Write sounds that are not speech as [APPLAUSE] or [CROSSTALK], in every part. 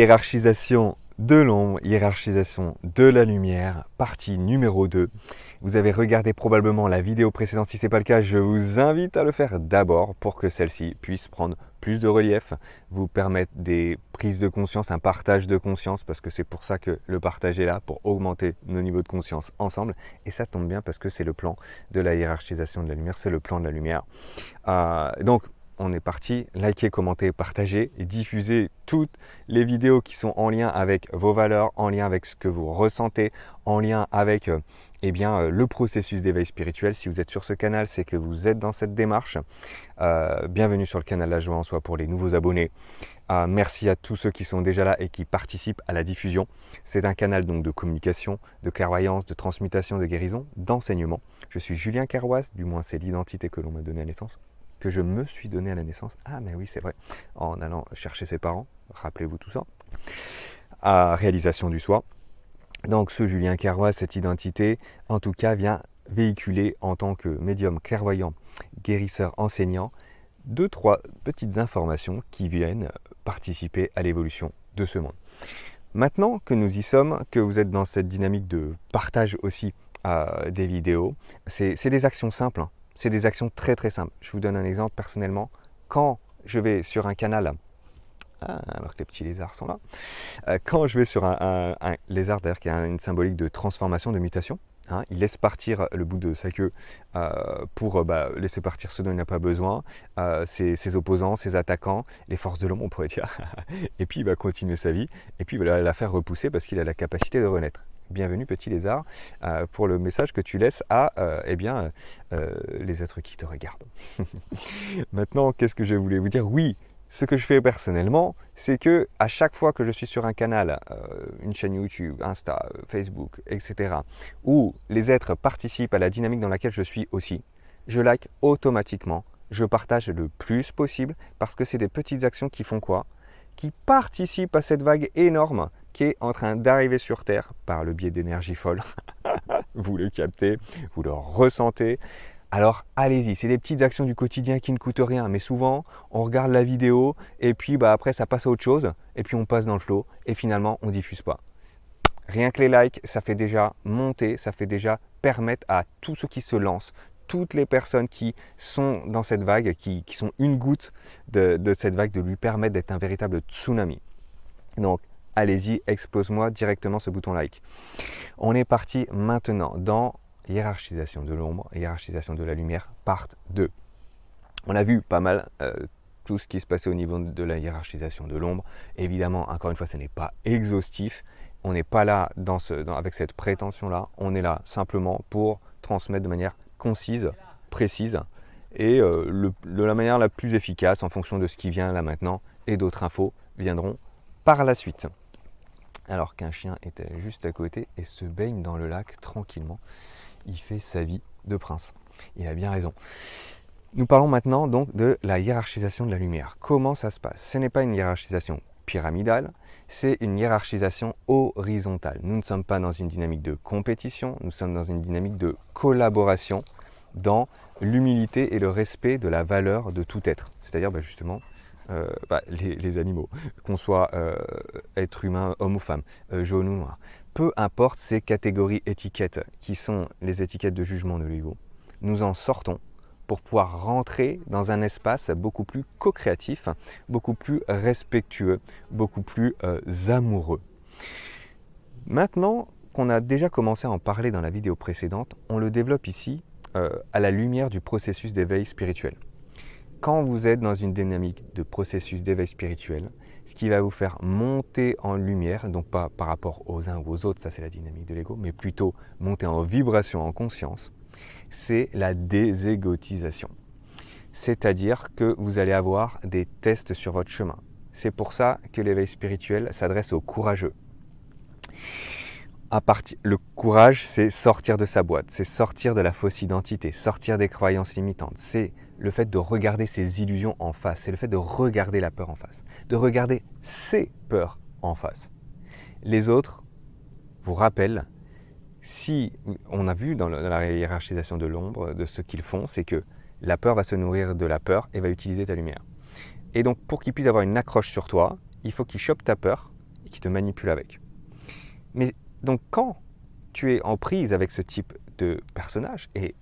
Hiérarchisation de l'ombre, hiérarchisation de la lumière, partie numéro 2. Vous avez regardé probablement la vidéo précédente, si ce n'est pas le cas, je vous invite à le faire d'abord pour que celle-ci puisse prendre plus de relief, vous permettre des prises de conscience, un partage de conscience, parce que c'est pour ça que le partage est là, pour augmenter nos niveaux de conscience ensemble. Et ça tombe bien parce que c'est le plan de la hiérarchisation de la lumière, c'est le plan de la lumière. Euh, donc on est parti. Likez, commentez, partagez et diffusez toutes les vidéos qui sont en lien avec vos valeurs, en lien avec ce que vous ressentez, en lien avec euh, eh bien, euh, le processus d'éveil spirituel. Si vous êtes sur ce canal, c'est que vous êtes dans cette démarche. Euh, bienvenue sur le canal La Joie en Soi pour les nouveaux abonnés. merci à tous ceux qui sont déjà là et qui participent à la diffusion. C'est un canal donc de communication, de clairvoyance, de transmutation, de guérison, d'enseignement. Je suis Julien Caroise, du moins c'est l'identité que l'on m'a donnée à naissance que je me suis donné à la naissance. Ah, mais oui, c'est vrai, en allant chercher ses parents, rappelez-vous tout ça. À réalisation du soi. Donc, ce Julien Carrois, cette identité, en tout cas, vient véhiculer en tant que médium clairvoyant, guérisseur, enseignant, deux, trois petites informations qui viennent participer à l'évolution de ce monde. Maintenant que nous y sommes, que vous êtes dans cette dynamique de partage aussi euh, des vidéos, c'est des actions simples. Hein c'est des actions très très simples. Je vous donne un exemple personnellement. Quand je vais sur un canal, ah, alors que les petits lézards sont là, euh, quand je vais sur un, lézard d'ailleurs qui a une symbolique de transformation, de mutation, hein, il laisse partir le bout de sa queue euh, pour euh, bah, laisser partir ce dont il n'a pas besoin, ses, ses, opposants, ses attaquants, les forces de l'homme, on pourrait dire. [LAUGHS] et puis il va continuer sa vie, et puis il va la faire repousser parce qu'il a la capacité de renaître bienvenue petit lézard, euh, pour le message que tu laisses à euh, eh bien, euh, les êtres qui te regardent. [LAUGHS] Maintenant, qu'est-ce que je voulais vous dire Oui, ce que je fais personnellement, c'est que à chaque fois que je suis sur un canal, une chaîne YouTube, Insta, Facebook, etc., où les êtres participent à la dynamique dans laquelle je suis aussi, je like automatiquement, je partage le plus possible, parce que c'est des petites actions qui font quoi Qui participent à cette vague énorme qui est en train d'arriver sur Terre par le biais d'énergie folle. [LAUGHS] vous le captez, vous le ressentez. Alors allez-y, c'est des petites actions du quotidien qui ne coûtent rien, mais souvent on regarde la vidéo et puis bah, après ça passe à autre chose et puis on passe dans le flot et finalement on diffuse pas. Rien que les likes, ça fait déjà monter, ça fait déjà permettre à tous ceux qui se lancent, toutes les personnes qui sont dans cette vague, qui, qui sont une goutte de, de cette vague, de lui permettre d'être un véritable tsunami. Donc allez-y, expose-moi directement ce bouton like. On est parti maintenant dans hiérarchisation de l'ombre, hiérarchisation de la lumière, part 2. On a vu pas mal euh, tout ce qui se passait au niveau de la hiérarchisation de l'ombre. Évidemment, encore une fois, ce n'est pas exhaustif. On n'est pas là avec cette prétention-là. On est là simplement pour transmettre de manière concise, précise et euh, de la manière la plus efficace en fonction de ce qui vient là maintenant et d'autres infos viendront par la suite alors qu'un chien était juste à côté et se baigne dans le lac tranquillement. Il fait sa vie de prince. Il a bien raison. Nous parlons maintenant donc de la hiérarchisation de la lumière. Comment ça se passe Ce n'est pas une hiérarchisation pyramidale, c'est une hiérarchisation horizontale. Nous ne sommes pas dans une dynamique de compétition, nous sommes dans une dynamique de collaboration dans l'humilité et le respect de la valeur de tout être. C'est-à-dire bah, justement euh, bah, les, animaux, qu'on soit euh, être humain, homme ou femme, euh, jaune ou noir. Peu importe ces catégories étiquettes qui sont les étiquettes de jugement de l'ego, nous en sortons pour pouvoir rentrer dans un espace beaucoup plus co-créatif, beaucoup plus respectueux, beaucoup plus amoureux. Maintenant qu'on a déjà commencé à en parler dans la vidéo précédente, on le développe ici à la lumière du processus d'éveil spirituel quand vous êtes dans une dynamique de processus d'éveil spirituel, ce qui va vous faire monter en lumière, donc pas par rapport aux uns ou aux autres, ça c'est la dynamique de l'ego, mais plutôt monter en vibration, en conscience, c'est la déségotisation. C'est-à-dire que vous allez avoir des tests sur votre chemin. C'est pour ça que l'éveil spirituel s'adresse aux courageux. À partir, le courage, c'est sortir de sa boîte, c'est sortir de la fausse identité, sortir des croyances limitantes, c'est le fait de regarder ses illusions en face, c'est le fait de regarder la peur en face, de regarder ses peurs en face. Les autres vous rappellent, si on a vu dans, la hiérarchisation de l'ombre, de ce qu'ils font, c'est que la peur va se nourrir de la peur et va utiliser ta lumière. Et donc pour qu'ils puissent avoir une accroche sur toi, il faut qu'ils chope ta peur et qu'ils te manipule avec. Mais donc quand tu es en prise avec ce type de personnage, et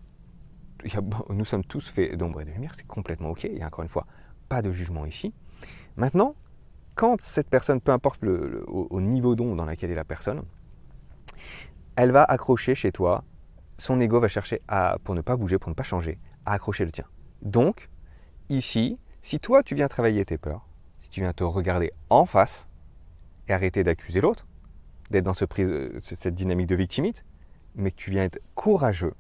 nous sommes tous faits d'ombre et de lumière, c'est complètement OK. a encore une fois, pas de jugement ici. Maintenant, quand cette personne, peu importe le, au, niveau d'ombre dans laquelle est la personne, elle va accrocher chez toi, son ego va chercher à, pour ne pas bouger, pour ne pas changer, à accrocher le tien. Donc, ici, si toi tu viens travailler tes peurs, si tu viens te regarder en face et arrêter d'accuser l'autre, d'être dans ce euh, cette dynamique de victimite, mais que tu viens être courageux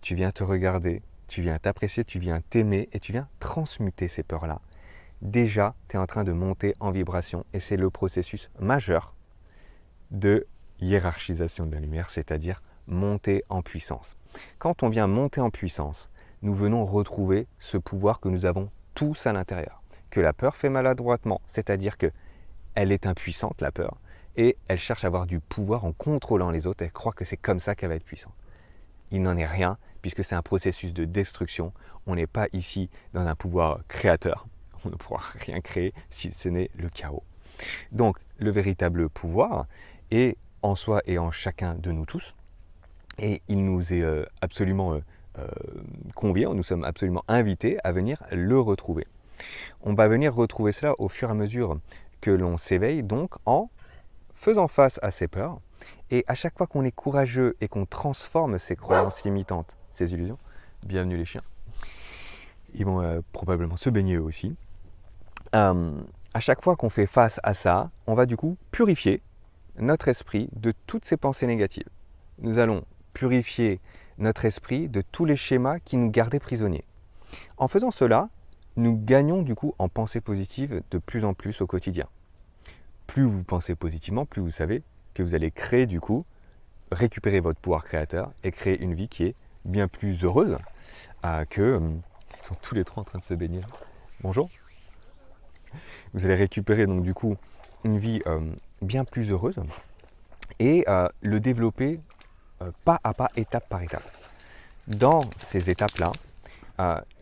tu viens te regarder, tu viens t'apprécier, tu viens t'aimer et tu viens transmuter ces peurs-là. Déjà, tu es en train de monter en vibration et c'est le processus majeur de hiérarchisation de la lumière, c'est-à-dire monter en puissance. Quand on vient monter en puissance, nous venons retrouver ce pouvoir que nous avons tous à l'intérieur. Que la peur fait maladroitement, c'est-à-dire que elle est impuissante, la peur, et elle cherche à avoir du pouvoir en contrôlant les autres, elle croit que c'est comme ça qu'elle va être puissante. Il n'en est rien, puisque c'est un processus de destruction. On n'est pas ici dans un pouvoir créateur. On ne pourra rien créer si ce n'est le chaos. Donc le véritable pouvoir est en soi et en chacun de nous tous. Et il nous est euh, absolument euh, euh, convié, nous sommes absolument invités à venir le retrouver. On va venir retrouver cela au fur et à mesure que l'on s'éveille, donc en faisant face à ses peurs. Et à chaque fois qu'on est courageux et qu'on transforme ses croyances limitantes illusions. Bienvenue les chiens. Ils vont euh, probablement se baigner eux aussi. Euh, à chaque fois qu'on fait face à ça, on va du coup purifier notre esprit de toutes ces pensées négatives. Nous allons purifier notre esprit de tous les schémas qui nous gardaient prisonniers. En faisant cela, nous gagnons du coup en pensée positive de plus en plus au quotidien. Plus vous pensez positivement, plus vous savez que vous allez créer du coup, récupérer votre pouvoir créateur et créer une vie qui est bien plus heureuse que euh, ils sont tous les trois en train de se baigner. Bonjour. Vous allez récupérer donc du coup une vie euh, bien plus heureuse et euh, le développer pas à pas, étape par étape. Dans ces étapes-là,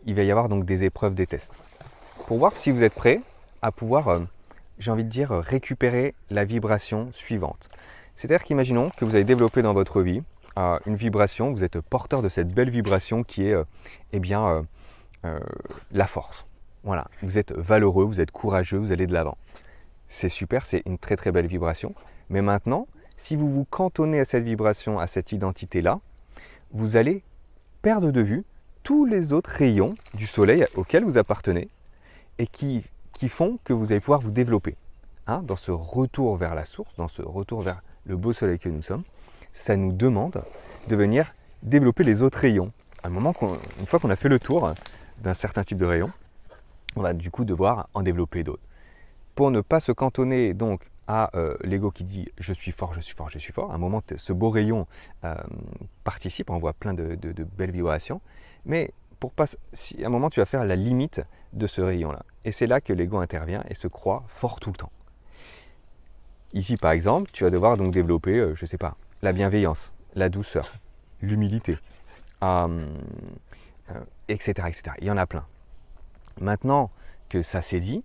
il va y avoir donc des épreuves, des tests pour voir si vous êtes prêt à pouvoir, j'ai envie de dire, récupérer la vibration suivante. C'est-à-dire qu'imaginons que vous avez développé dans votre vie une vibration, vous êtes porteur de cette belle vibration qui est euh, eh bien, euh, euh, la force. Voilà, vous êtes valeureux, vous êtes courageux, vous allez de l'avant. C'est super, c'est une très très belle vibration. Mais maintenant, si vous vous cantonnez à cette vibration, à cette identité-là, vous allez perdre de vue tous les autres rayons du soleil auxquels vous appartenez et qui, qui font que vous allez pouvoir vous développer. Hein, dans ce retour vers la source, dans ce retour vers le beau soleil que nous sommes, ça nous demande de venir développer les autres rayons. À un moment, une fois qu'on a fait le tour d'un certain type de rayon, on va du coup devoir en développer d'autres. Pour ne pas se cantonner donc à euh, l'ego qui dit je suis fort, je suis fort, je suis fort, à un moment ce beau rayon euh, participe, on voit plein de, belles vibrations, mais pour pas, si, à un moment tu vas faire la limite de ce rayon-là. Et c'est là que l'ego intervient et se croit fort tout le temps. Ici par exemple, tu vas devoir donc développer, euh, je ne sais pas, la bienveillance, la douceur, l'humilité, hum, etc., euh, etc. Il y en a plein. Maintenant que ça s'est dit,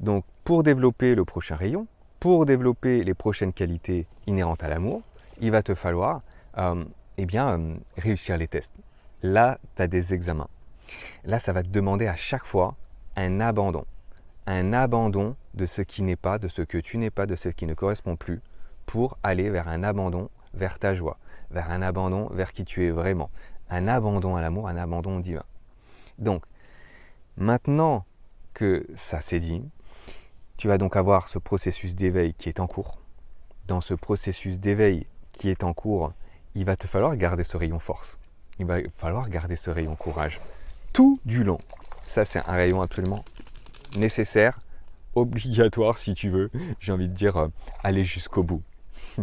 donc pour développer le prochain rayon, pour développer les prochaines qualités inhérentes à l'amour, il va te falloir hum, eh bien, hum, réussir les tests. Là, tu as des examens. Là, ça va te demander à chaque fois un abandon. Un abandon de ce qui n'est pas, de ce que tu n'es pas, de ce qui ne correspond plus, pour aller vers un abandon vers ta joie, vers un abandon, vers qui tu es vraiment. Un abandon à l'amour, un abandon divin. Donc, maintenant que ça s'est dit, tu vas donc avoir ce processus d'éveil qui est en cours. Dans ce processus d'éveil qui est en cours, il va te falloir garder ce rayon force. Il va falloir garder ce rayon courage. Tout du long. Ça, c'est un rayon absolument nécessaire, obligatoire si tu veux. J'ai envie de dire, euh, aller jusqu'au bout.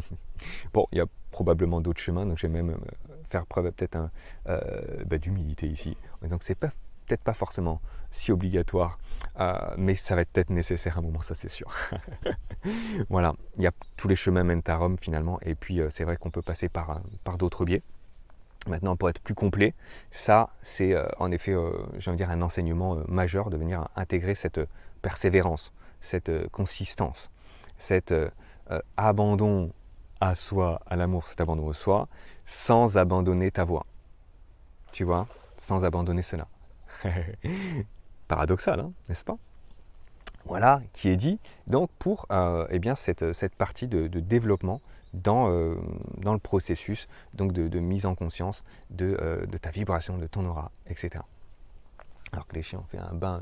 [LAUGHS] bon, il y a probablement d'autres chemins. Donc, je vais même euh, faire preuve peut-être euh, bah, d'humilité ici, donc c'est peut-être pas forcément si obligatoire, euh, mais ça va être peut-être nécessaire à un moment, ça c'est sûr. [LAUGHS] voilà, il y a tous les chemins mènent à Rome finalement, et puis c'est vrai qu'on peut passer par, par d'autres biais. Maintenant, pour être plus complet, ça c'est en effet, j'ai envie de dire, un enseignement majeur de venir intégrer cette persévérance, cette consistance, cet abandon à soi, à l'amour, cet abandon au soi, sans abandonner ta voix. Tu vois Sans abandonner cela. [LAUGHS] Paradoxal, hein, n'est-ce pas Voilà qui est dit donc pour et euh, eh bien, cette, cette partie de, développement dans, euh, dans le processus donc de, mise en conscience de, euh, de, ta vibration, de ton aura, etc. Alors que les chiens ont fait un bain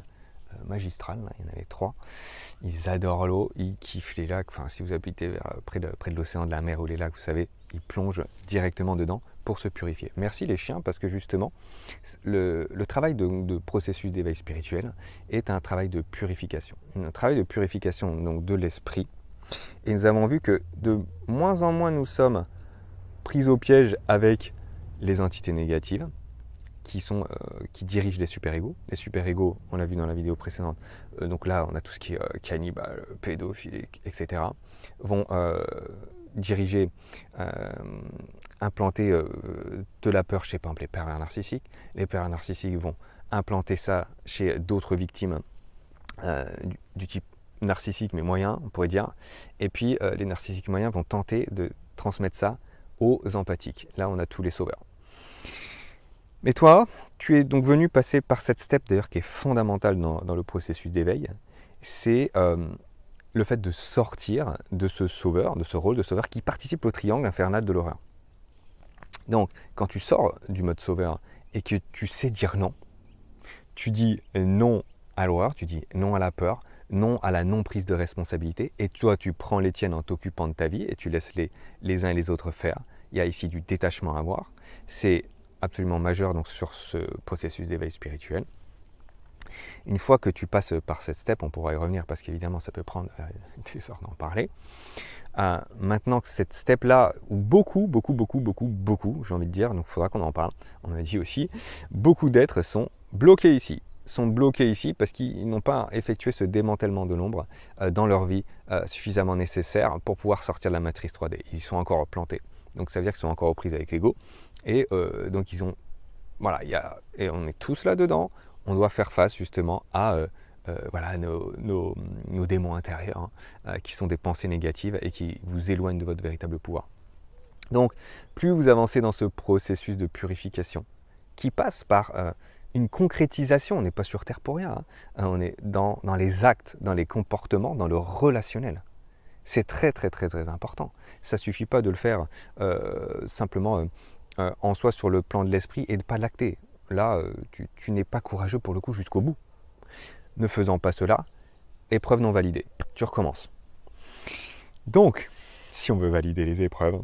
euh, magistral, hein, il y en avait trois. Ils adorent l'eau, ils kiffent les lacs. Enfin, si vous habitez euh, près de, près de l'océan, de la mer ou les lacs, vous savez, ils plongent directement dedans pour se purifier. Merci les chiens, parce que justement, le, travail de, processus d'éveil spirituel est un travail de purification. Un travail de purification donc de l'esprit. Et nous avons vu que de moins en moins nous sommes pris au piège avec les entités négatives, qui, sont, euh, qui dirigent les super-égaux. Les super-égaux, on l'a vu dans la vidéo précédente, euh, donc là on a tout ce qui est euh, cannibale, pédophile, etc., vont diriger, implanter de la peur chez exemple, les pères narcissiques. Les pères narcissiques vont implanter ça chez d'autres victimes du, type narcissique mais moyen, on pourrait dire. Et puis les narcissiques moyens vont tenter de transmettre ça aux empathiques. Là on a tous les sauveurs. Mais toi, tu es donc venu passer par cette step d'ailleurs qui est fondamentale dans, le processus d'éveil, c'est euh, le fait de sortir de ce sauveur, de ce rôle de sauveur qui participe au triangle infernal de l'horreur. Donc, quand tu sors du mode sauveur et que tu sais dire non, tu dis non à l'horreur, tu dis non à la peur, non à la non-prise de responsabilité, et toi tu prends les tiennes en t'occupant de ta vie et tu laisses les, les uns et les autres faire. Il y a ici du détachement à voir. C'est absolument majeur donc, sur ce processus d'éveil spirituel. Une fois que tu passes par cette step, on pourra y revenir parce qu'évidemment ça peut prendre euh, [LAUGHS] des heures d'en parler. Euh, maintenant que cette step-là, où beaucoup, beaucoup, beaucoup, beaucoup, beaucoup, j'ai envie de dire, donc il faudra qu'on en parle, on a dit aussi, beaucoup d'êtres sont bloqués ici sont bloqués ici parce qu'ils n'ont pas effectué ce démantèlement de l'ombre euh, dans leur vie suffisamment nécessaire pour pouvoir sortir de la matrice 3D. Ils sont encore plantés. Donc ça veut dire qu'ils sont encore aux prises avec l'ego. Et euh, donc ils ont, voilà, y a, et on est tous là-dedans, on doit faire face justement à euh, euh, voilà, nos, nos, démons intérieurs, hein, qui sont des pensées négatives et qui vous éloignent de votre véritable pouvoir. Donc plus vous avancez dans ce processus de purification, qui passe par une concrétisation, on n'est pas sur Terre pour rien, hein, hein, on est dans, dans les actes, dans les comportements, dans le relationnel. C'est très très très très important. Ça suffit pas de le faire simplement euh, en soi sur le plan de l'esprit et de ne pas l'acter. Là, euh, tu, n'es pas courageux pour le coup jusqu'au bout. Ne faisant pas cela, épreuve non validée. Tu recommences. Donc, si on veut valider les épreuves,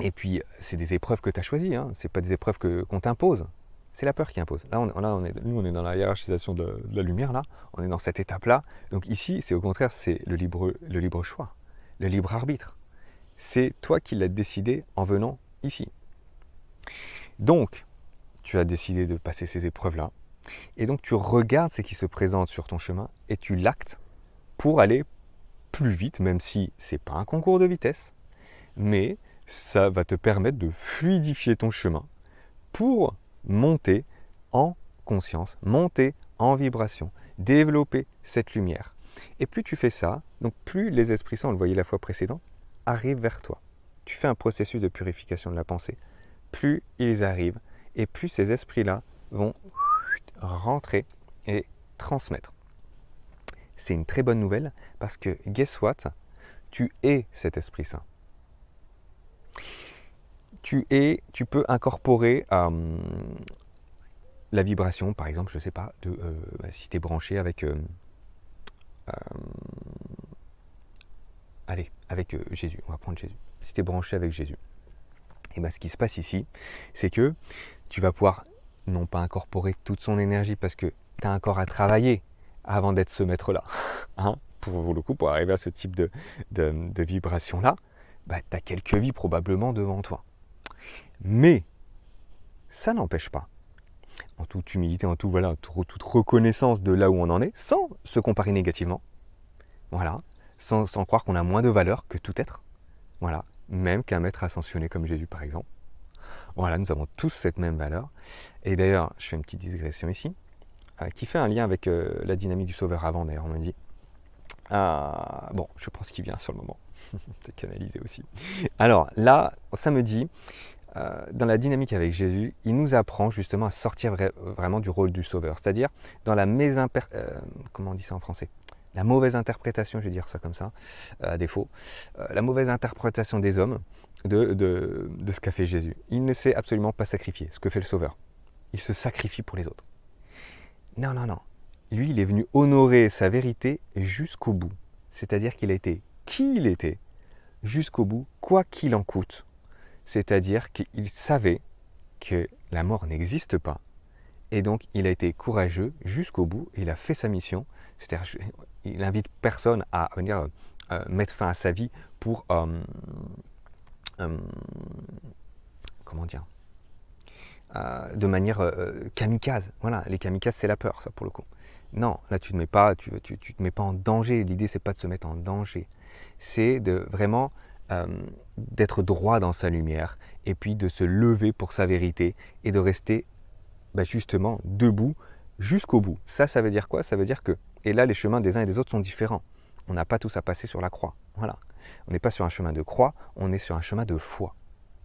et puis c'est des épreuves que tu as choisies, hein, ce n'est pas des épreuves qu'on t'impose. C'est la peur qui impose. Là, on, est, nous, on est dans la hiérarchisation de, la lumière, là. On est dans cette étape-là. Donc ici, c'est au contraire, c'est le libre, le libre choix, le libre arbitre. C'est toi qui l'as décidé en venant ici. Donc, tu as décidé de passer ces épreuves-là. Et donc, tu regardes ce qui se présente sur ton chemin et tu l'actes pour aller plus vite, même si c'est pas un concours de vitesse. Mais ça va te permettre de fluidifier ton chemin pour monter en conscience, monter en vibration, développer cette lumière. Et plus tu fais ça, donc plus les esprits saints, on le voyait la fois précédente, arrivent vers toi. Tu fais un processus de purification de la pensée plus ils arrivent et plus ces esprits-là vont rentrer et transmettre. C'est une très bonne nouvelle parce que, guess what, tu es cet Esprit Saint. Tu es, tu peux incorporer euh, la vibration, par exemple, je ne sais pas, de, euh, bah, si tu es branché avec... Euh, allez, avec Jésus, on va prendre Jésus. Si tu es branché avec Jésus, et eh bien ce qui se passe ici, c'est que tu vas pouvoir non pas incorporer toute son énergie parce que tu as encore à travailler avant d'être ce maître-là. [LAUGHS] Hein pour le coup, pour arriver à ce type de, vibration-là, bah, tu as quelques vies probablement devant toi. Mais ça n'empêche pas, en toute humilité, en tout, voilà, toute reconnaissance de là où on en est, sans se comparer négativement, voilà, sans, sans croire qu'on a moins de valeur que tout être, voilà, même qu'un maître ascensionné comme Jésus par exemple. Voilà, nous avons tous cette même valeur. Et d'ailleurs, je fais une petite digression ici, euh, qui fait un lien avec euh, la dynamique du sauveur avant d'ailleurs, on me dit. Ah, bon, je pense ce qui vient sur le moment. [LAUGHS] C'est canalisé aussi. Alors là, ça me dit, euh, dans la dynamique avec Jésus, il nous apprend justement à sortir vraiment du rôle du sauveur, c'est-à-dire dans la mésimper... comment on dit ça en français la mauvaise interprétation, je vais dire ça comme ça, euh, à défaut, euh, la mauvaise interprétation des hommes de, ce qu'a fait Jésus. Il ne s'est absolument pas sacrifié, ce que fait le Sauveur. Il se sacrifie pour les autres. Non, non, non. Lui, il est venu honorer sa vérité jusqu'au bout. C'est-à-dire qu'il a été qui il était jusqu'au bout, quoi qu'il en coûte. C'est-à-dire qu'il savait que la mort n'existe pas. Et donc, il a été courageux jusqu'au bout, et il a fait sa mission. C'est-à-dire, il invite personne à venir euh, mettre fin à sa vie pour. Euh, euh, comment dire de manière kamikaze. Voilà, les kamikazes, c'est la peur, ça, pour le coup. Non, là, tu ne mets pas, tu, tu, tu te mets pas en danger. L'idée, c'est pas de se mettre en danger. C'est de vraiment d'être droit dans sa lumière et puis de se lever pour sa vérité et de rester bah, justement debout jusqu'au bout. Ça, ça veut dire quoi Ça veut dire que et là, les chemins des uns et des autres sont différents. On n'a pas tous à passer sur la croix. Voilà. On n'est pas sur un chemin de croix, on est sur un chemin de foi.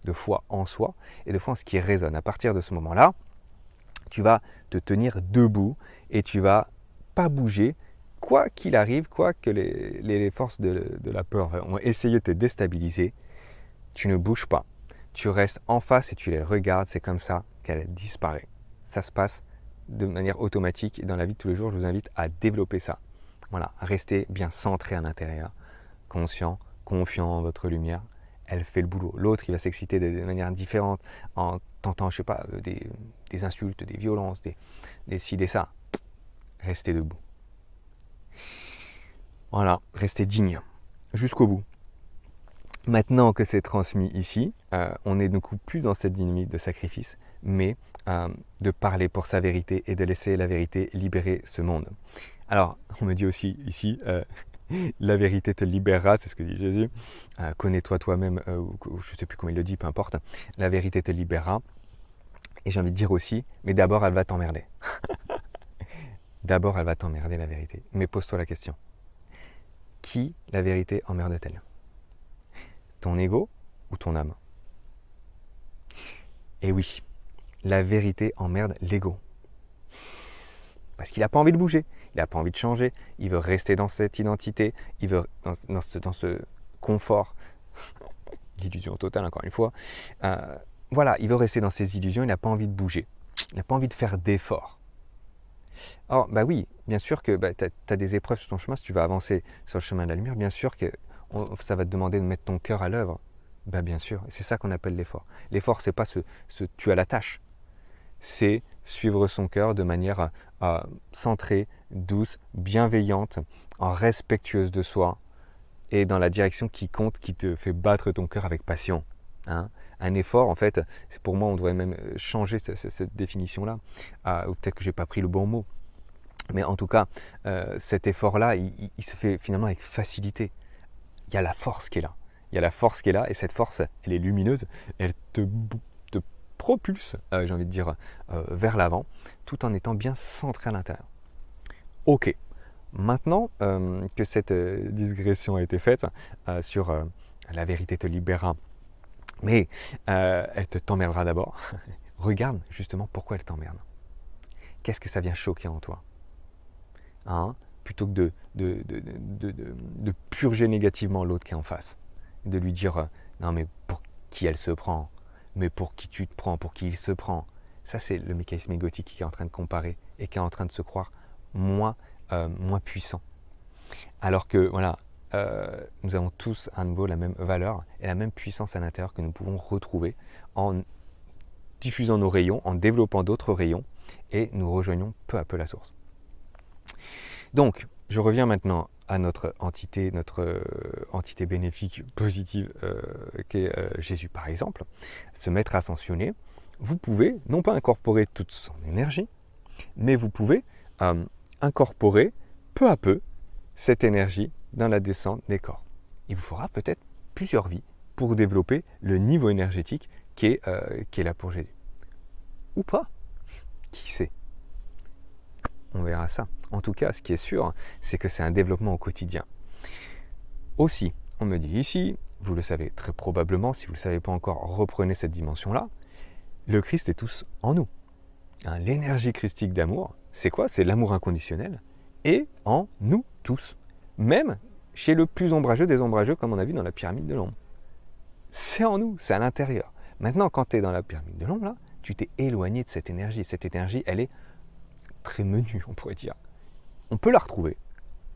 De foi en soi et de foi en ce qui résonne. À partir de ce moment-là, tu vas te tenir debout et tu vas pas bouger, quoi qu'il arrive, quoi que les, forces de, de la peur ont essayé de te déstabiliser. Tu ne bouges pas. Tu restes en face et tu les regardes. C'est comme ça qu'elle disparaît. Ça se passe de manière automatique dans la vie de tous les jours, je vous invite à développer ça. Voilà, restez bien centré à l'intérieur, conscient, confiant en votre lumière. Elle fait le boulot. L'autre, il va s'exciter de, manière différente en tentant, je sais pas, euh, des, insultes, des violences, des, ci, des ça. Restez debout. Voilà, restez digne jusqu'au bout. Maintenant que c'est transmis ici, euh, on est du coup plus dans cette dynamique de sacrifice, mais de parler pour sa vérité et de laisser la vérité libérer ce monde. Alors, on me dit aussi ici, euh, [LAUGHS] la vérité te libérera, c'est ce que dit Jésus. Euh, connais-toi toi-même, euh, ou, je ne sais plus comment il le dit, peu importe. La vérité te libérera. Et j'ai envie de dire aussi, mais d'abord elle va t'emmerder. [LAUGHS] d'abord elle va t'emmerder la vérité. Mais pose-toi la question. Qui la vérité emmerde-t-elle Ton ego ou ton âme Eh oui, la vérité emmerde l'ego. Parce qu'il n'a pas envie de bouger, il n'a pas envie de changer, il veut rester dans cette identité, il veut dans, ce, confort, [LAUGHS] l'illusion totale encore une fois. Euh, voilà, il veut rester dans ses illusions, il n'a pas envie de bouger, il n'a pas envie de faire d'efforts. Or, bah oui, bien sûr que bah, tu as, des épreuves sur ton chemin, si tu vas avancer sur le chemin de la lumière, bien sûr que ça va te demander de mettre ton cœur à l'œuvre. Bah, bien sûr, c'est ça qu'on appelle l'effort. L'effort, c'est pas se ce tu as la tâche, c'est suivre son cœur de manière centrée, douce, bienveillante, en respectueuse de soi et dans la direction qui compte, qui te fait battre ton cœur avec passion. Hein. un effort, en fait, c'est pour moi, on devrait même euh, changer cette, définition-là, ou peut-être que j'ai pas pris le bon mot. Mais en tout cas, euh, cet effort-là, il, il, se fait finalement avec facilité. Il y a la force qui est là. Il y a la force qui est là, et cette force, elle est lumineuse, elle te propulse, euh, j'ai envie de dire, euh, vers l'avant, tout en étant bien centré à l'intérieur. Ok, maintenant euh, que cette digression a été faite sur la vérité te libérera, mais elle te t'emmerdera d'abord, [LAUGHS] regarde justement pourquoi elle t'emmerde. Qu'est-ce que ça vient choquer en toi hein Plutôt que de, de, de purger négativement l'autre qui est en face, de lui dire non mais pour qui elle se prend mais pour qui tu te prends, pour qui il se prend. Ça, c'est le mécanisme égotique qui est en train de comparer et qui est en train de se croire moins, euh, moins puissant. Alors que, voilà, euh, nous avons tous à nouveau la même valeur et la même puissance à l'intérieur que nous pouvons retrouver en diffusant nos rayons, en développant d'autres rayons et nous rejoignons peu à peu la source. Donc, je reviens maintenant notre entité, notre euh, entité bénéfique positive euh, qui qu'est euh, Jésus par exemple, se mettre à ascensionner, vous pouvez non pas incorporer toute son énergie, mais vous pouvez incorporer peu à peu cette énergie dans la descente des corps. Il vous faudra peut-être plusieurs vies pour développer le niveau énergétique qui est, qui est là pour Jésus. Ou pas, qui sait on verra ça. En tout cas, ce qui est sûr, c'est que c'est un développement au quotidien. Aussi, on me dit ici, vous le savez très probablement, si vous ne le savez pas encore, reprenez cette dimension-là, le Christ est tous en nous. Hein, l'énergie christique d'amour, c'est quoi C'est l'amour inconditionnel et en nous tous, même chez le plus ombrageux des ombrageux, comme on a vu dans la pyramide de l'ombre. C'est en nous, c'est à l'intérieur. Maintenant, quand tu es dans la pyramide de l'ombre, là, tu t'es éloigné de cette énergie. Cette énergie, elle est très menu on pourrait dire. On peut la retrouver,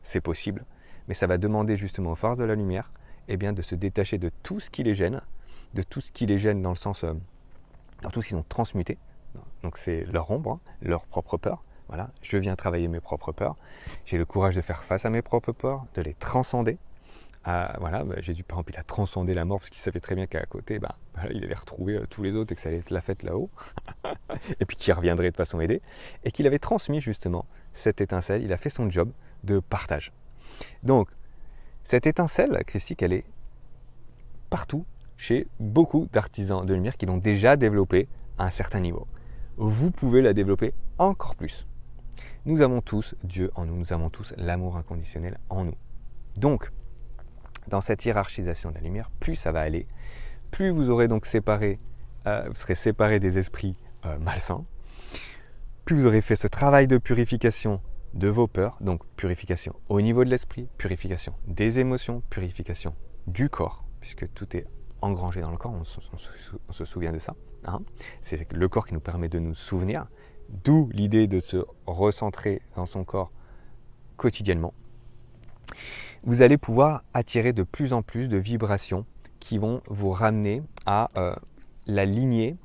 c'est possible, mais ça va demander justement aux forces de la lumière et eh bien, de se détacher de tout ce qui les gêne, de tout ce qui les gêne dans le sens, euh, dans tout ce qu'ils ont transmuté. Donc c'est leur ombre, hein, leur propre peur. Voilà, je viens travailler mes propres peurs. J'ai le courage de faire face à mes propres peurs, de les transcender, voilà, bah, Jésus, par exemple, il a transcendé la mort parce qu'il savait très bien qu'à côté, bah, il avait retrouvé euh, tous les autres et que ça allait être la fête là-haut, [LAUGHS] et puis qu'il reviendrait de façon aidée, et qu'il avait transmis justement cette étincelle, il a fait son job de partage. Donc, cette étincelle christique, elle est partout chez beaucoup d'artisans de lumière qui l'ont déjà développée à un certain niveau. Vous pouvez la développer encore plus. Nous avons tous Dieu en nous, nous avons tous l'amour inconditionnel en nous. Donc, dans cette hiérarchisation de la lumière, plus ça va aller, plus vous aurez donc séparé, euh, vous serez séparé des esprits euh, malsains, plus vous aurez fait ce travail de purification de vos peurs, donc purification au niveau de l'esprit, purification des émotions, purification du corps, puisque tout est engrangé dans le corps, on, se souvient de ça. Hein. C'est le corps qui nous permet de nous souvenir, d'où l'idée de se recentrer dans son corps quotidiennement vous allez pouvoir attirer de plus en plus de vibrations qui vont vous ramener à euh, la lignée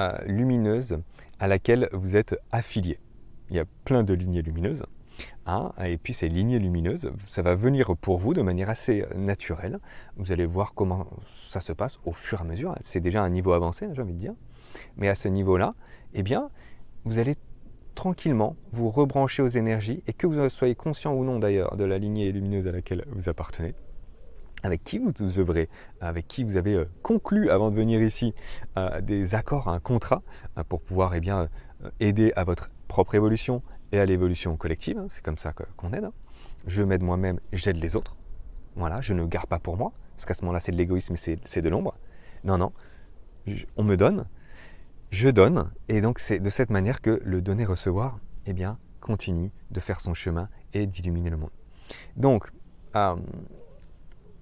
euh, lumineuse à laquelle vous êtes affilié. Il y a plein de lignées lumineuses. Hein, et puis ces lignées lumineuses, ça va venir pour vous de manière assez euh, naturelle. Vous allez voir comment ça se passe au fur et à mesure. C'est déjà un niveau avancé, hein, j'ai envie de dire. Mais à ce niveau-là, eh bien, vous allez tranquillement vous rebrancher aux énergies et que vous soyez conscient ou non d'ailleurs de la lignée lumineuse à laquelle vous appartenez, avec qui vous œuvrez, avec qui vous avez euh, conclu avant de venir ici euh, des accords, un contrat euh, pour pouvoir et eh bien, aider à votre propre évolution et à l'évolution collective. Hein. C'est comme ça qu'on aide. Hein. Je m'aide moi-même, j'aide les autres. Voilà, je ne garde pas pour moi, parce qu'à ce moment-là, c'est de l'égoïsme et c'est de l'ombre. Non, non, on me donne, je donne, et donc c'est de cette manière que le donner-recevoir eh bien, continue de faire son chemin et d'illuminer le monde. Donc, euh,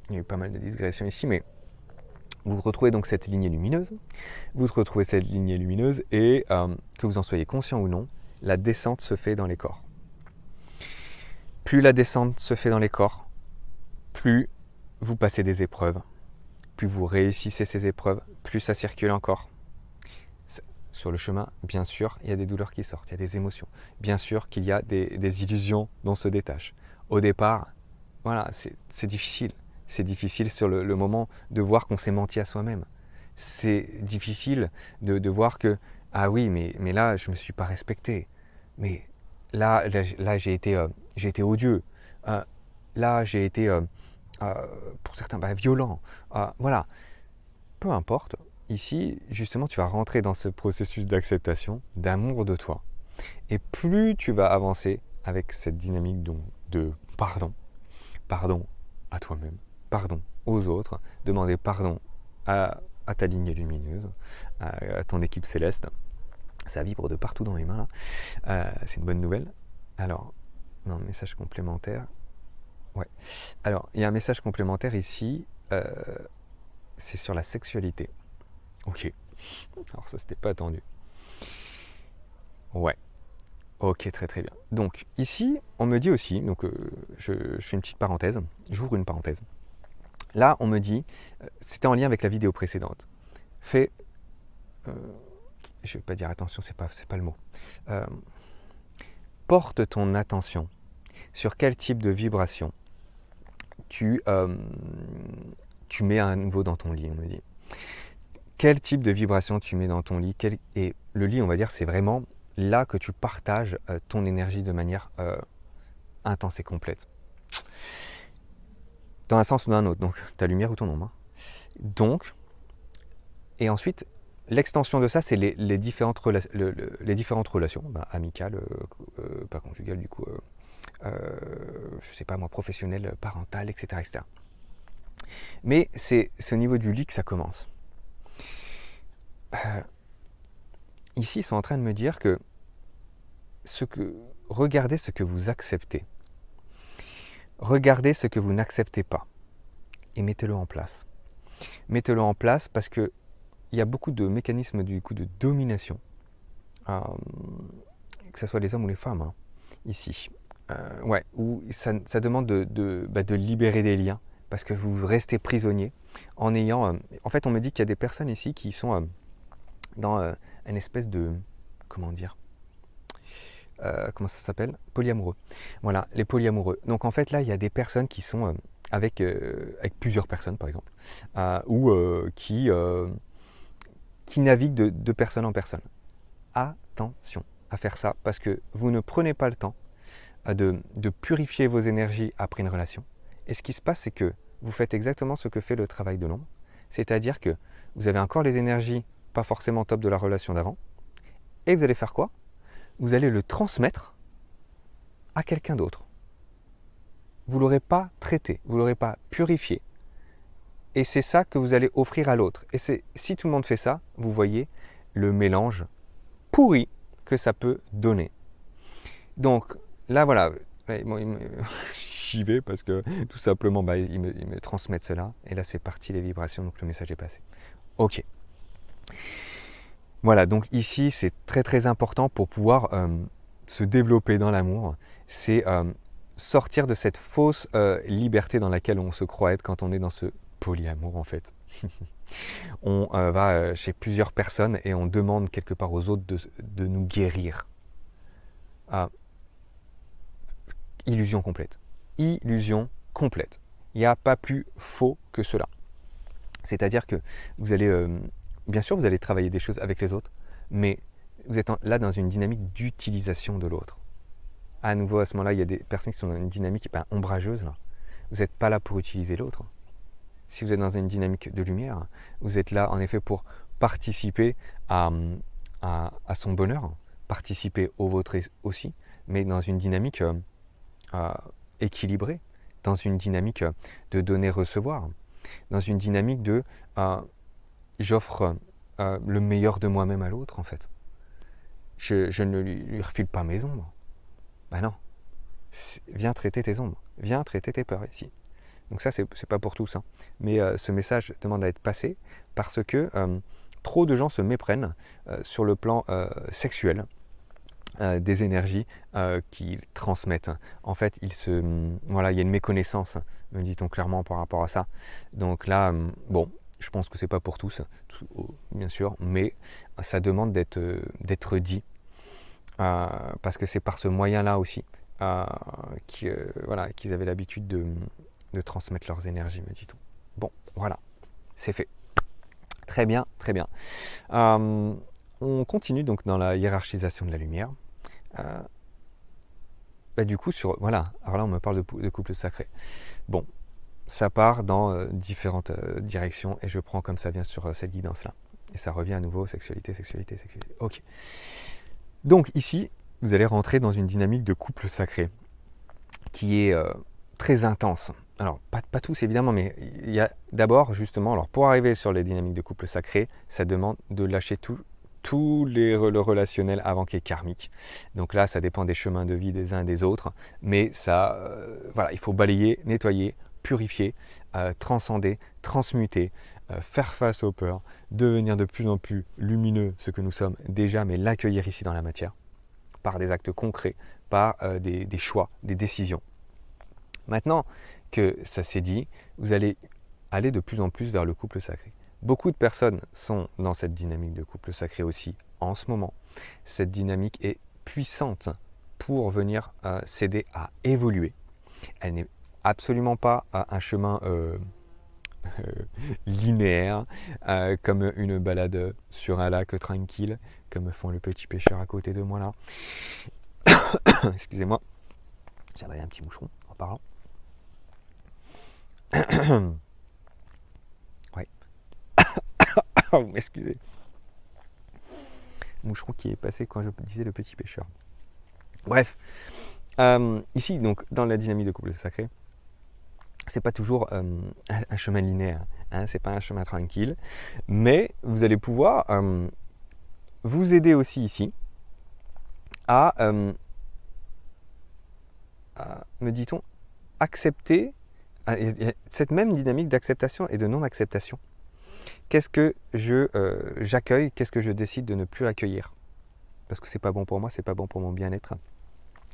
il y a eu pas mal de digressions ici, mais vous retrouvez donc cette lignée lumineuse, vous retrouvez cette lignée lumineuse, et euh, que vous en soyez conscient ou non, la descente se fait dans les corps. Plus la descente se fait dans les corps, plus vous passez des épreuves, plus vous réussissez ces épreuves, plus ça circule encore, sur le chemin, bien sûr, il y a des douleurs qui sortent, il y a des émotions. Bien sûr qu'il y a des, illusions dont se détache. Au départ, voilà, c'est difficile. C'est difficile sur le, moment de voir qu'on s'est menti à soi-même. C'est difficile de, voir que, ah oui, mais, mais là, je ne me suis pas respecté. Mais là, là, j'ai été, été, odieux. là, j'ai été, euh, euh, euh, pour certains, bah, violent. voilà. Peu importe, ici, justement, tu vas rentrer dans ce processus d'acceptation, d'amour de toi. Et plus tu vas avancer avec cette dynamique de, pardon, pardon à toi-même, pardon aux autres, demander pardon à, ta ligne lumineuse, à, ton équipe céleste. Ça vibre de partout dans les mains là. Euh, c'est une bonne nouvelle. Alors, un message complémentaire. Ouais. Alors, il y a un message complémentaire ici. Euh, c'est sur la sexualité. Ok. Alors ça, c'était pas attendu. Ouais. Ok, très très bien. Donc ici, on me dit aussi, donc euh, je, fais une petite parenthèse, j'ouvre une parenthèse. Là, on me dit, euh, c'était en lien avec la vidéo précédente. Fais, Je euh, je vais pas dire attention, c'est pas pas le mot. porte ton attention sur quel type de vibration tu tu mets à nouveau dans ton lit, on me dit quel type de vibration tu mets dans ton lit. Quel... Et le lit, on va dire, c'est vraiment là que tu partages euh, ton énergie de manière euh, intense et complète. Dans un sens ou dans un autre, donc ta lumière ou ton ombre. Hein. Donc, et ensuite, l'extension de ça, c'est les, différentes, relations, bah, amicales, euh, pas conjugales du coup, je sais pas moi, professionnelles, parentales, etc. etc. Mais c'est au niveau du lit que ça commence. Euh, ici, ils sont en train de me dire que, ce que regardez ce que vous acceptez. Regardez ce que vous n'acceptez pas et mettez-le en place. Mettez-le en place parce que il y a beaucoup de mécanismes du coup de domination, euh, que ce soit les hommes ou les femmes hein, ici. Euh, ouais, où ça, demande bah, de, libérer des liens parce que vous restez prisonnier en ayant. en fait, on me dit qu'il y a des personnes ici qui sont dans euh, une espèce de. Comment dire euh, Comment ça s'appelle Polyamoureux. Voilà, les polyamoureux. Donc en fait, là, il y a des personnes qui sont euh, avec, avec plusieurs personnes, par exemple, ou qui, qui naviguent de, de personne en personne. Attention à faire ça parce que vous ne prenez pas le temps de, de, purifier vos énergies après une relation. Et ce qui se passe, c'est que vous faites exactement ce que fait le travail de l'ombre. C'est-à-dire que vous avez encore les énergies pas forcément top de la relation d'avant. Et vous allez faire quoi Vous allez le transmettre à quelqu'un d'autre. Vous ne l'aurez pas traité, vous ne l'aurez pas purifié. Et c'est ça que vous allez offrir à l'autre. Et c'est si tout le monde fait ça, vous voyez le mélange pourri que ça peut donner. Donc là voilà, [LAUGHS] j'y vais parce que tout simplement bah, me, ils me transmettent cela. Et là c'est parti les vibrations, donc le message est passé. Ok. Voilà, donc ici, c'est très très important pour pouvoir euh, se développer dans l'amour. C'est euh, sortir de cette fausse euh, liberté dans laquelle on se croit être quand on est dans ce polyamour en fait. [LAUGHS] on va chez plusieurs personnes et on demande quelque part aux autres de, nous guérir. Ah. illusion complète. Illusion complète. Il n'y a pas plus faux que cela. C'est-à-dire que vous allez bien sûr, vous allez travailler des choses avec les autres, mais vous êtes là dans une dynamique d'utilisation de l'autre. À nouveau, à ce moment-là, il y a des personnes qui sont dans une dynamique ben, ombrageuse. Vous n'êtes pas là pour utiliser l'autre. Si vous êtes dans une dynamique de lumière, vous êtes là en effet pour participer à, son bonheur, participer au vôtre aussi, mais dans une dynamique euh, euh, équilibrée, dans une dynamique de donner-recevoir, dans une dynamique de euh, j'offre euh, le meilleur de moi-même à l'autre, en fait. Je, ne lui, refile pas mes ombres. Ben non. Viens traiter tes ombres. Viens traiter tes peurs ici. Donc ça, c'est pas pour tous. Hein. Mais euh, ce message demande à être passé parce que euh, trop de gens se méprennent sur le plan sexuel des énergies qu'ils transmettent. En fait, il se, voilà, il y a une méconnaissance, me dit-on clairement par rapport à ça. Donc là, hum, bon, je pense que c'est pas pour tous, oh, bien sûr, mais ça demande d'être, euh, dit. Euh, parce que c'est par ce moyen-là aussi euh, qu'ils avaient l'habitude de, transmettre leurs énergies, me dit-on. Bon, voilà, c'est fait. Très bien, très bien. on continue donc dans la hiérarchisation de la lumière. Bah, du coup, sur. Voilà, alors là, on me parle de, de couple sacré. Bon, ça part dans euh, différentes euh, directions et je prends comme ça, vient sur euh, cette guidance-là. Et ça revient à nouveau sexualité, sexualité, sexualité. Ok. Donc ici, vous allez rentrer dans une dynamique de couple sacré qui est très intense. Alors, pas, pas, tous évidemment, mais il y a d'abord justement, alors pour arriver sur les dynamiques de couple sacré, ça demande de lâcher tout, le relationnel avant qu'il est karmique. Donc là, ça dépend des chemins de vie des uns et des autres, mais ça, voilà, il faut balayer, nettoyer, purifier, euh, transcender, transmuter, euh, faire face aux peurs, devenir de plus en plus lumineux ce que nous sommes déjà, mais l'accueillir ici dans la matière, par des actes concrets, par euh, des, choix, des décisions. Maintenant que ça s'est dit, vous allez aller de plus en plus vers le couple sacré. Beaucoup de personnes sont dans cette dynamique de couple sacré aussi en ce moment. Cette dynamique est puissante pour venir s'aider à évoluer. Elle n'est absolument pas un chemin euh, euh, linéaire, euh, comme une balade sur un lac tranquille, comme font le petit pêcheur à côté de moi là. [COUGHS] Excusez-moi, j'ai avalé un petit moucheron en parlant. [COUGHS] ouais. [COUGHS] Vous m'excusez. Moucheron qui est passé quand je disais le petit pêcheur. Bref, ici, donc, dans la dynamique de couple sacré, c'est pas toujours euh, un chemin linéaire, hein, c'est pas un chemin tranquille, mais vous allez pouvoir euh, vous aider aussi ici à, euh, me dit-on, accepter cette même dynamique d'acceptation et de non-acceptation. Qu'est-ce que je j'accueille, qu'est-ce que je décide de ne plus accueillir Parce que c'est pas bon pour moi, c'est pas bon pour mon bien-être.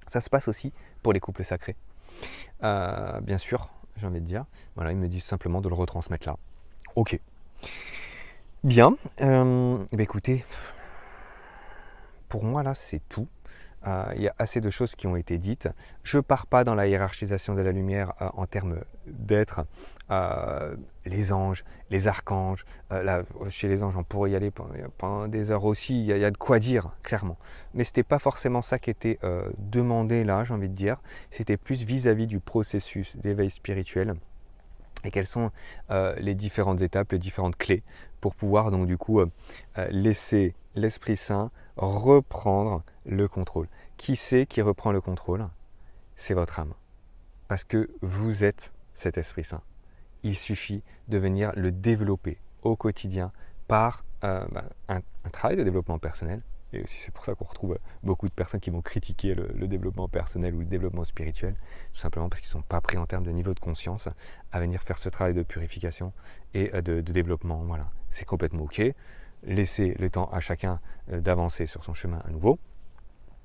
Ça se passe aussi pour les couples sacrés. bien sûr, j'ai envie de dire. Voilà, il me dit simplement de le retransmettre là. Ok. Bien. Euh, eh ben, écoutez, pour moi là, c'est tout. Ah, il y a assez de choses qui ont été dites. Je ne pars pas dans la hiérarchisation de la lumière euh, en termes d'être. Euh, les anges, les archanges, euh, chez les anges on pourrait y aller pendant des heures aussi, il y, a, de quoi dire, clairement. Mais ce n'était pas forcément ça qui était demandé là, j'ai envie de dire. C'était plus vis-à-vis du processus d'éveil spirituel et quelles sont les différentes étapes, les différentes clés pour pouvoir donc du coup laisser l'Esprit Saint reprendre le contrôle. Qui sait qui reprend le contrôle C'est votre âme. Parce que vous êtes cet Esprit Saint. Il suffit de venir le développer au quotidien par euh, bah, un, travail de développement personnel. Et c'est pour ça qu'on retrouve euh, beaucoup de personnes qui vont critiquer le, développement personnel ou le développement spirituel, tout simplement parce qu'ils ne sont pas pris en termes de niveau de conscience à venir faire ce travail de purification et euh, de, développement. Voilà, c'est complètement ok. Laissez le temps à chacun d'avancer sur son chemin à nouveau.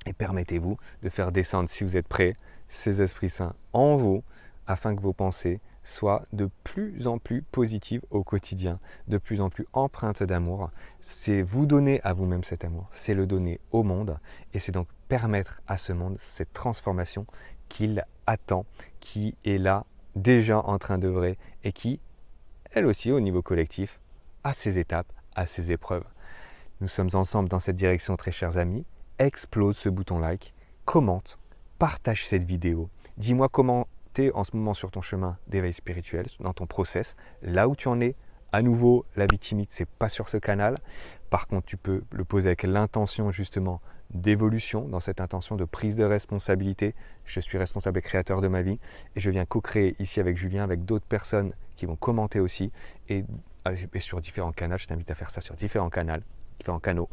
Et permettez-vous de faire descendre, si vous êtes prêt, ces esprits saints en vous, afin que vos pensées soient de plus en plus positives au quotidien, de plus en plus empreintes d'amour. C'est vous donner à vous-même cet amour, c'est le donner au monde, et c'est donc permettre à ce monde cette transformation qu'il attend, qui est là déjà en train d'œuvrer et qui, elle aussi au niveau collectif, a ses étapes, a ses épreuves. Nous sommes ensemble dans cette direction, très chers amis explose ce bouton like, commente, partage cette vidéo, dis-moi comment tu es en ce moment sur ton chemin d'éveil spirituel, dans ton process, là où tu en es. À nouveau, la vie timide, c'est pas sur ce canal. Par contre, tu peux le poser avec l'intention justement d'évolution, dans cette intention de prise de responsabilité. Je suis responsable et créateur de ma vie et je viens co-créer ici avec Julien, avec d'autres personnes qui vont commenter aussi et, et sur différents canaux. Je t'invite à faire ça sur différents canaux, différents canaux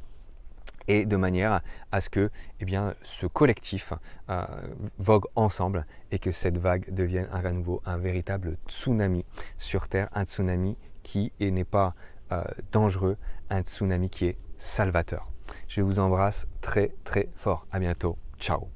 et de manière à ce que eh bien, ce collectif euh, vogue ensemble et que cette vague devienne à nouveau un véritable tsunami sur Terre, un tsunami qui n'est pas euh, dangereux, un tsunami qui est salvateur. Je vous embrasse très très fort. À bientôt. Ciao.